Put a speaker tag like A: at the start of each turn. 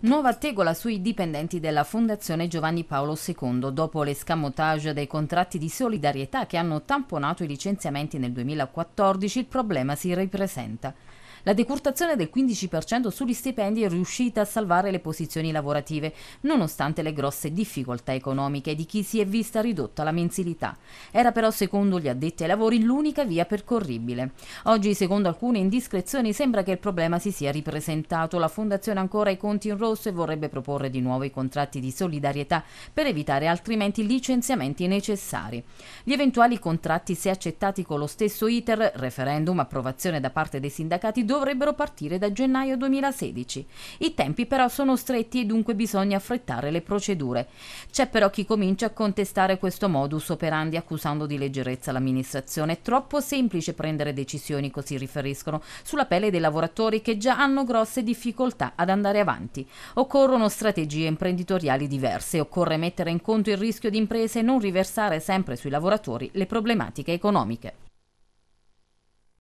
A: Nuova tegola sui dipendenti della Fondazione Giovanni Paolo II dopo l'escamotage dei contratti di solidarietà che hanno tamponato i licenziamenti nel 2014 il problema si ripresenta. La decurtazione del 15% sugli stipendi è riuscita a salvare le posizioni lavorative, nonostante le grosse difficoltà economiche di chi si è vista ridotta la mensilità. Era però, secondo gli addetti ai lavori, l'unica via percorribile. Oggi, secondo alcune indiscrezioni, sembra che il problema si sia ripresentato. La Fondazione ha ancora i conti in rosso e vorrebbe proporre di nuovo i contratti di solidarietà per evitare altrimenti licenziamenti necessari. Gli eventuali contratti, se accettati con lo stesso ITER, referendum, approvazione da parte dei sindacati, dovrebbero partire da gennaio 2016. I tempi però sono stretti e dunque bisogna affrettare le procedure. C'è però chi comincia a contestare questo modus operandi accusando di leggerezza l'amministrazione. È troppo semplice prendere decisioni, così riferiscono, sulla pelle dei lavoratori che già hanno grosse difficoltà ad andare avanti. Occorrono strategie imprenditoriali diverse, occorre mettere in conto il rischio di imprese e non riversare sempre sui lavoratori le problematiche economiche.